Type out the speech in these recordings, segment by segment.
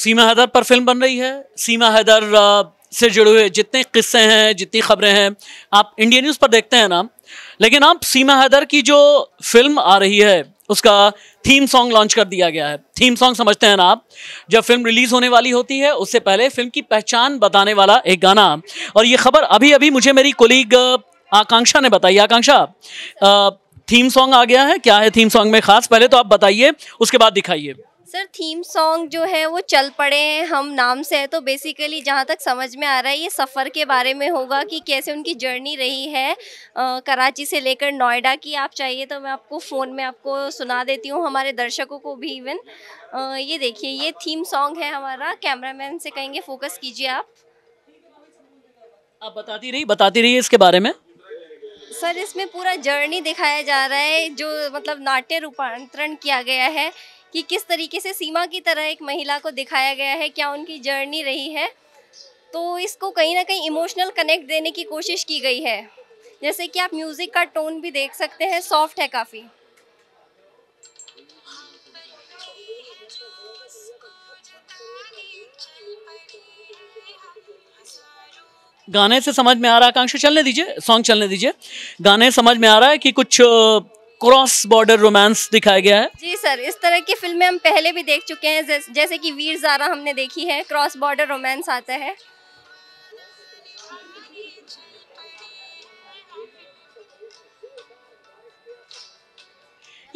सीमा हैदर पर फिल्म बन रही है सीमा हैदर से जुड़े हुए जितने किस्से हैं जितनी खबरें हैं आप इंडिया न्यूज़ पर देखते हैं ना लेकिन आप सीमा हैदर की जो फिल्म आ रही है उसका थीम सॉन्ग लॉन्च कर दिया गया है थीम सॉन्ग समझते हैं ना आप जब फिल्म रिलीज होने वाली होती है उससे पहले फिल्म की पहचान बताने वाला एक गाना और ये खबर अभी अभी मुझे मेरी कोलीग आकांक्षा ने बताई आकांक्षा थीम सॉन्ग आ गया है क्या है थीम सॉन्ग में खास पहले तो आप बताइए उसके बाद दिखाइए सर थीम सॉन्ग जो है वो चल पड़े हैं हम नाम से है तो बेसिकली जहाँ तक समझ में आ रहा है ये सफ़र के बारे में होगा कि कैसे उनकी जर्नी रही है आ, कराची से लेकर नोएडा की आप चाहिए तो मैं आपको फ़ोन में आपको सुना देती हूँ हमारे दर्शकों को भी इवन आ, ये देखिए ये थीम सॉन्ग है हमारा कैमरामैन से कहेंगे फोकस कीजिए आप आप बताती रही बताती रही इसके बारे में सर इसमें पूरा जर्नी दिखाया जा रहा है जो मतलब नाट्य रूपांतरण किया गया है कि किस तरीके से सीमा की तरह एक महिला को दिखाया गया है क्या उनकी जर्नी रही है तो इसको कहीं ना कहीं इमोशनल कनेक्ट देने की कोशिश की गई है जैसे कि आप म्यूज़िक का टोन भी देख सकते हैं सॉफ्ट है काफ़ी गाने से समझ में आ रहा है आकांक्षा चलने दीजिए सॉन्ग चलने दीजिए गाने समझ में आ रहा है कि कुछ क्रॉस बॉर्डर रोमांस दिखाया गया है जी सर इस तरह की फिल्में हम पहले भी देख चुके हैं जैसे, कि वीर जारा हमने देखी है क्रॉस बॉर्डर रोमांस आता है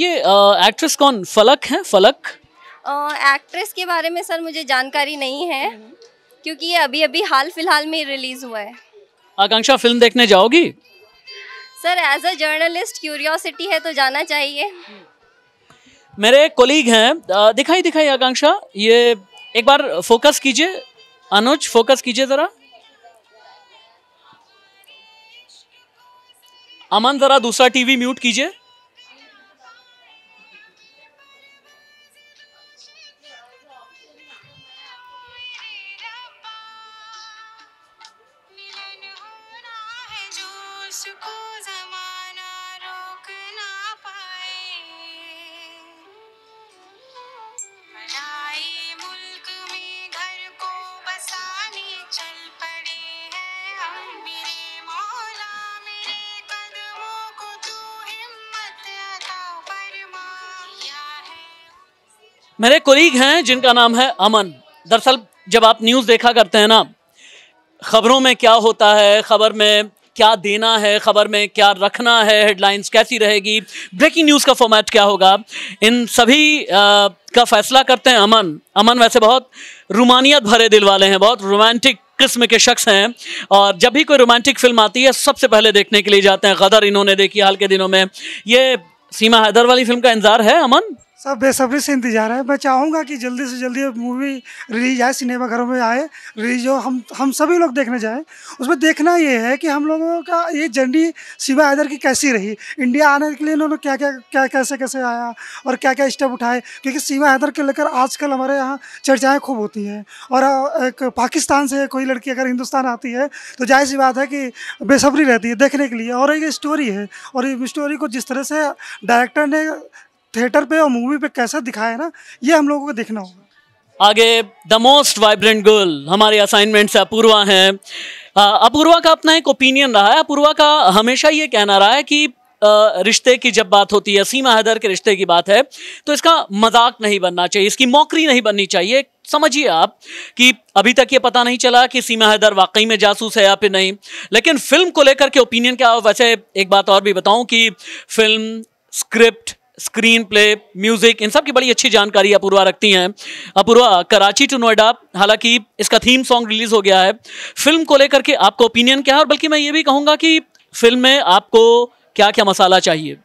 ये एक्ट्रेस कौन फलक है फलक एक्ट्रेस के बारे में सर मुझे जानकारी नहीं है क्योंकि ये अभी अभी हाल फिलहाल में रिलीज हुआ है आकांक्षा फिल्म देखने जाओगी sir as a journalist curiosity है तो जाना चाहिए मेरे कोलीग हैं दिखाई दिखाई आकांक्षा ये एक बार फोकस कीजिए अनुज फोकस कीजिए जरा अमन जरा दूसरा टीवी म्यूट कीजिए जमाना रोक ना पाए मुल्क में घर को बसाने चल पड़े हैं हम मेरे मौला मेरे कदमों को तू हिम्मत अता फरमा मेरे कोलीग हैं जिनका नाम है अमन दरअसल जब आप न्यूज़ देखा करते हैं ना खबरों में क्या होता है खबर में क्या देना है खबर में क्या रखना है हेडलाइंस कैसी रहेगी ब्रेकिंग न्यूज़ का फॉर्मेट क्या होगा इन सभी आ, का फैसला करते हैं अमन अमन वैसे बहुत रोमानियत भरे दिल वाले हैं बहुत रोमांटिक किस्म के शख्स हैं और जब भी कोई रोमांटिक फिल्म आती है सबसे पहले देखने के लिए जाते हैं गदर इन्होंने देखी हाल के दिनों में ये सीमा हैदर वाली फिल्म का इंतजार है अमन सब बेसब्री से इंतजार है मैं चाहूँगा कि जल्दी से जल्दी मूवी रिलीज आए सिनेमा घरों में आए रिलीज हो हम हम सभी लोग देखने जाएं उसमें देखना ये है कि हम लोगों का ये जर्नी शिवा हैदर की कैसी रही इंडिया आने के लिए इन्होंने क्या क्या क्या कैसे कैसे आया और क्या क्या स्टेप उठाए क्योंकि शिवा हैदर के लेकर आजकल हमारे यहाँ चर्चाएँ खूब होती हैं और एक पाकिस्तान से कोई लड़की अगर हिंदुस्तान आती है तो जाहिर सी बात है कि बेसब्री रहती है देखने के लिए और एक स्टोरी है और स्टोरी को जिस तरह से डायरेक्टर ने थिएटर पे और मूवी पे कैसा दिखाया ना ये हम लोगों को देखना होगा आगे द मोस्ट वाइब्रेंट गर्ल हमारे असाइनमेंट से अपूर्वा है अपूर्वा का अपना एक ओपिनियन रहा है अपूर्वा का हमेशा ये कहना रहा है कि रिश्ते की जब बात होती है सीमा हैदर के रिश्ते की बात है तो इसका मजाक नहीं बनना चाहिए इसकी मौकरी नहीं बननी चाहिए समझिए आप कि अभी तक ये पता नहीं चला कि सीमा हैदर वाकई में जासूस है या फिर नहीं लेकिन फिल्म को लेकर के ओपिनियन क्या वैसे एक बात और भी बताऊं कि film script screenplay music इन सब की बड़ी अच्छी जानकारी अपूर्वा रखती हैं अपूर्वा कराची टू नोएडा हालांकि इसका थीम सॉन्ग रिलीज हो गया है फिल्म को लेकर के आपका ओपिनियन क्या है और बल्कि मैं ये भी कहूँगा कि फिल्म में आपको क्या क्या मसाला चाहिए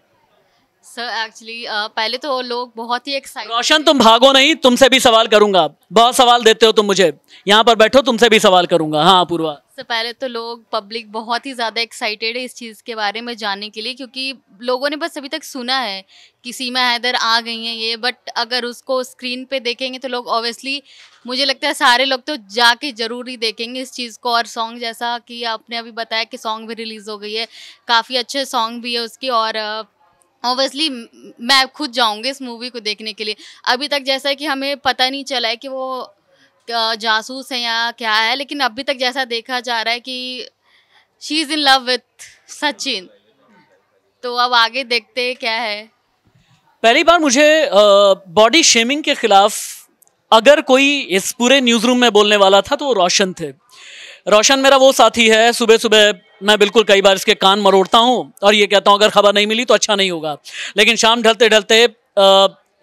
सर एक्चुअली uh, पहले तो लोग बहुत ही एक्साइटेड रोशन तुम भागो नहीं तुमसे भी सवाल करूंगा बहुत सवाल देते हो तुम मुझे यहाँ पर बैठो तुमसे भी सवाल करूंगा हाँ पूर्वा सर पहले तो लोग पब्लिक बहुत ही ज़्यादा एक्साइटेड है इस चीज़ के बारे में जानने के लिए क्योंकि लोगों ने बस अभी तक सुना है कि सीमा हैदर आ गई हैं ये बट अगर उसको स्क्रीन पे देखेंगे तो लोग ऑब्वियसली मुझे लगता है सारे लोग तो जाके जरूर ही देखेंगे इस चीज़ को और सॉन्ग जैसा कि आपने अभी बताया कि सॉन्ग भी रिलीज़ हो गई है काफ़ी अच्छे सॉन्ग भी है उसकी और ऑब्वियसली मैं खुद जाऊंगी इस मूवी को देखने के लिए अभी तक जैसा कि हमें पता नहीं चला है कि वो जासूस है या क्या है लेकिन अभी तक जैसा देखा जा रहा है कि she is in love with Sachin तो अब आगे देखते क्या है पहली बार मुझे बॉडी शेमिंग के खिलाफ अगर कोई इस पूरे न्यूज़ रूम में बोलने वाला था तो वो रोशन थे रोशन मेरा वो साथी है सुबह सुबह मैं बिल्कुल कई बार इसके कान मरोड़ता हूँ और ये कहता हूँ अगर खबर नहीं मिली तो अच्छा नहीं होगा लेकिन शाम ढलते ढलते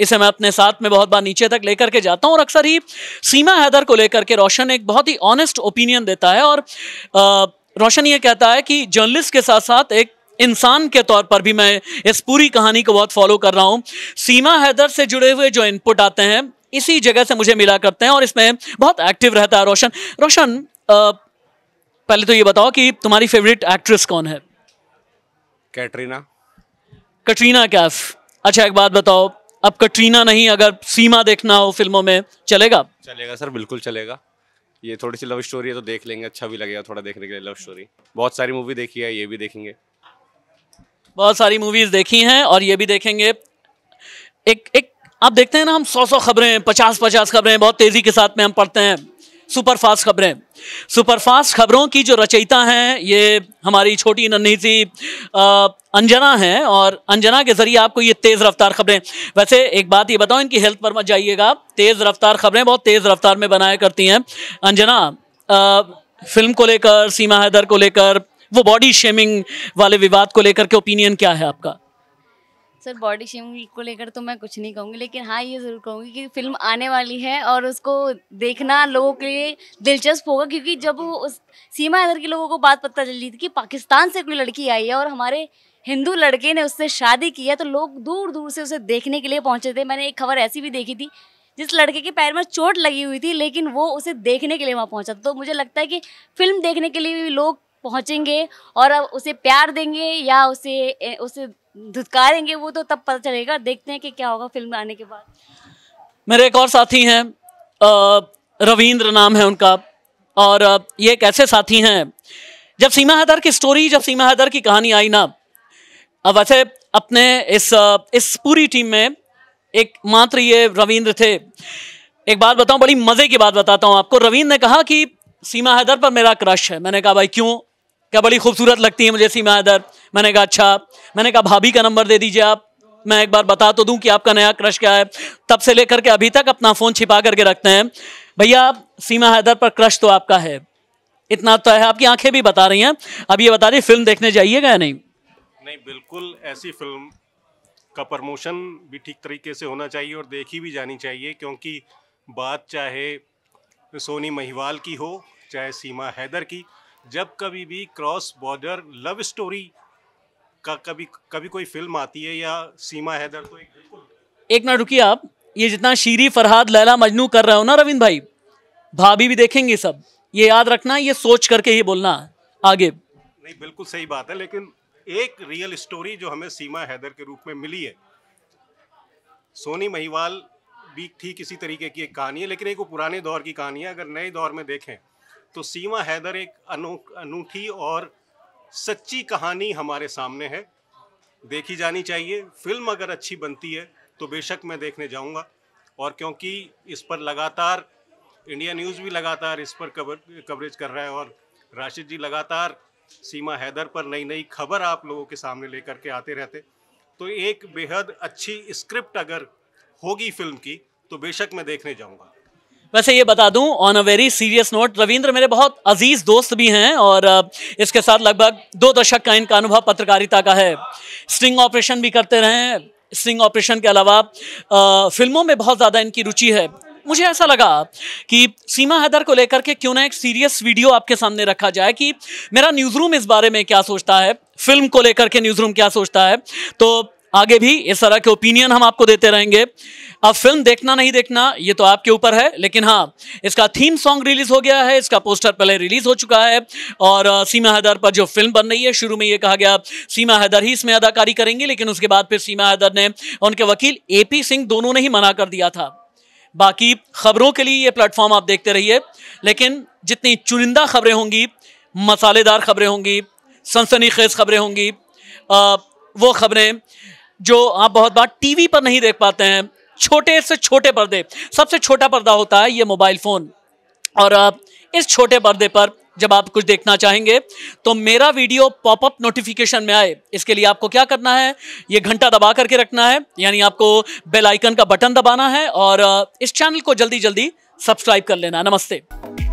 इसे मैं अपने साथ में बहुत बार नीचे तक लेकर के जाता हूँ और अक्सर ही सीमा हैदर को लेकर के रोशन एक बहुत ही ऑनेस्ट ओपिनियन देता है और रोशन ये कहता है कि जर्नलिस्ट के साथ साथ एक इंसान के तौर पर भी मैं इस पूरी कहानी को बहुत फॉलो कर रहा हूँ सीमा हैदर से जुड़े हुए जो इनपुट आते हैं इसी जगह से मुझे मिला करते हैं और इसमें बहुत एक्टिव रहता है रोशन रोशन पहले तो ये बताओ कि तुम्हारी फेवरेट एक्ट्रेस कौन है कैटरीना कटरीना कैफ अच्छा एक बात बताओ अब कटरीना नहीं अगर सीमा देखना हो फिल्मों में चलेगा चलेगा सर बिल्कुल चलेगा ये थोड़ी सी लव स्टोरी है तो देख लेंगे अच्छा भी लगेगा थोड़ा देखने के लिए लव स्टोरी बहुत सारी मूवी देखी है ये भी देखेंगे बहुत सारी मूवीज देखी हैं और ये भी देखेंगे एक एक आप देखते हैं ना हम सौ सौ खबरें पचास पचास खबरें बहुत तेजी के साथ में हम पढ़ते हैं सुपरफास्ट खबरें सुपरफास्ट खबरों की जो रचयिता हैं ये हमारी छोटी नन्ही सी अंजना हैं और अंजना के ज़रिए आपको ये तेज़ रफ्तार खबरें वैसे एक बात ये बताओ इनकी हेल्थ पर मत जाइएगा आप तेज़ रफ्तार खबरें बहुत तेज़ रफ्तार में बनाया करती हैं अंजना आ, फिल्म को लेकर सीमा हैदर को लेकर वो बॉडी शेमिंग वाले विवाद को लेकर के ओपिनियन क्या है आपका सर बॉडी शेम को लेकर तो मैं कुछ नहीं कहूँगी लेकिन हाँ ये ज़रूर कहूँगी कि फिल्म आने वाली है और उसको देखना लोगों के लिए दिलचस्प होगा क्योंकि जब उस सीमा इधर के लोगों को बात पता चली थी कि पाकिस्तान से कोई लड़की आई है और हमारे हिंदू लड़के ने उससे शादी की है तो लोग दूर दूर से उसे देखने के लिए पहुँचे थे मैंने एक खबर ऐसी भी देखी थी जिस लड़के के पैर में चोट लगी हुई थी लेकिन वो उसे देखने के लिए वहाँ पहुँचा तो मुझे लगता है कि फिल्म देखने के लिए भी लोग पहुँचेंगे और अब उसे प्यार देंगे या उसे उसे धुतकारेंगे वो तो तब पता चलेगा देखते हैं कि क्या होगा फिल्म आने के बाद मेरे एक और साथी हैं रविंद्र नाम है उनका और ये एक ऐसे साथी हैं जब सीमा हैदर की स्टोरी जब सीमा हैदर की कहानी आई ना अब वैसे अपने इस इस पूरी टीम में एक मात्र ये रविंद्र थे एक बात बताऊं बड़ी मज़े की बात बताता हूं आपको रविंद्र ने कहा कि सीमा हैदर पर मेरा क्रश है मैंने कहा भाई क्यों क्या बड़ी खूबसूरत लगती है मुझे सीमा इधर मैंने कहा अच्छा मैंने कहा भाभी का नंबर दे दीजिए आप मैं एक बार बता तो दूं कि आपका नया क्रश क्या है तब से लेकर के अभी तक अपना फ़ोन छिपा करके रखते हैं भैया आप सीमा हैदर पर क्रश तो आपका है इतना तो है आपकी आंखें भी बता रही हैं अब ये बता रही फिल्म देखने जाइएगा या नहीं नहीं बिल्कुल ऐसी फिल्म का प्रमोशन भी ठीक तरीके से होना चाहिए और देखी भी जानी चाहिए क्योंकि बात चाहे सोनी महिवाल की हो चाहे सीमा हैदर की जब कभी भी क्रॉस बॉर्डर लव स्टोरी का कभी कभी कोई फिल्म आती है या सीमा हैदर तो एक एक ना रुकिए आप ये जितना शीरी फरहाद लैला मजनू कर रहे हो ना रविंद भाई भाभी भी देखेंगे सब ये याद रखना ये सोच करके ही बोलना आगे नहीं बिल्कुल सही बात है लेकिन एक रियल स्टोरी जो हमें सीमा हैदर के रूप में मिली है सोनी महिवाल भी ठीक इसी तरीके की एक कहानी है लेकिन एक वो पुराने दौर की कहानी है अगर नए दौर में देखें तो सीमा हैदर एक अनू अनूठी और सच्ची कहानी हमारे सामने है देखी जानी चाहिए फिल्म अगर अच्छी बनती है तो बेशक मैं देखने जाऊंगा और क्योंकि इस पर लगातार इंडिया न्यूज़ भी लगातार इस पर कवर कवरेज कर रहा है और राशिद जी लगातार सीमा हैदर पर नई नई खबर आप लोगों के सामने लेकर के आते रहते तो एक बेहद अच्छी स्क्रिप्ट अगर होगी फिल्म की तो बेशक मैं देखने जाऊंगा वैसे ये बता दूं on a very serious note Ravindra मेरे बहुत अजीज दोस्त भी हैं और इसके साथ लगभग दो दशक का इनका अनुभव पत्रकारिता का है स्टिंग ऑपरेशन भी करते रहे स्टिंग ऑपरेशन के अलावा आ, फिल्मों में बहुत ज़्यादा इनकी रुचि है मुझे ऐसा लगा कि सीमा हैदर को लेकर के क्यों ना एक सीरियस वीडियो आपके सामने रखा जाए कि मेरा न्यूज़ रूम इस बारे में क्या सोचता है फिल्म को लेकर के न्यूज़ रूम क्या सोचता है तो आगे भी इस तरह के ओपिनियन हम आपको देते रहेंगे अब फिल्म देखना नहीं देखना ये तो आपके ऊपर है लेकिन हाँ इसका थीम सॉन्ग रिलीज हो गया है इसका पोस्टर पहले रिलीज हो चुका है और सीमा हैदर पर जो फिल्म बन रही है शुरू में ये कहा गया सीमा हैदर ही इसमें अदाकारी करेंगे लेकिन उसके बाद फिर सीमा हैदर ने उनके वकील एपी सिंह दोनों ने ही मना कर दिया था बाकी खबरों के लिए ये प्लेटफॉर्म आप देखते रहिए लेकिन जितनी चुनिंदा खबरें होंगी मसालेदार खबरें होंगी सनसनीखेज खबरें होंगी आ, वो खबरें जो आप बहुत बार टीवी पर नहीं देख पाते हैं छोटे से छोटे पर्दे सबसे छोटा पर्दा होता है ये मोबाइल फ़ोन और इस छोटे पर्दे पर जब आप कुछ देखना चाहेंगे तो मेरा वीडियो पॉपअप नोटिफिकेशन में आए इसके लिए आपको क्या करना है ये घंटा दबा करके रखना है यानी आपको बेल आइकन का बटन दबाना है और इस चैनल को जल्दी जल्दी सब्सक्राइब कर लेना नमस्ते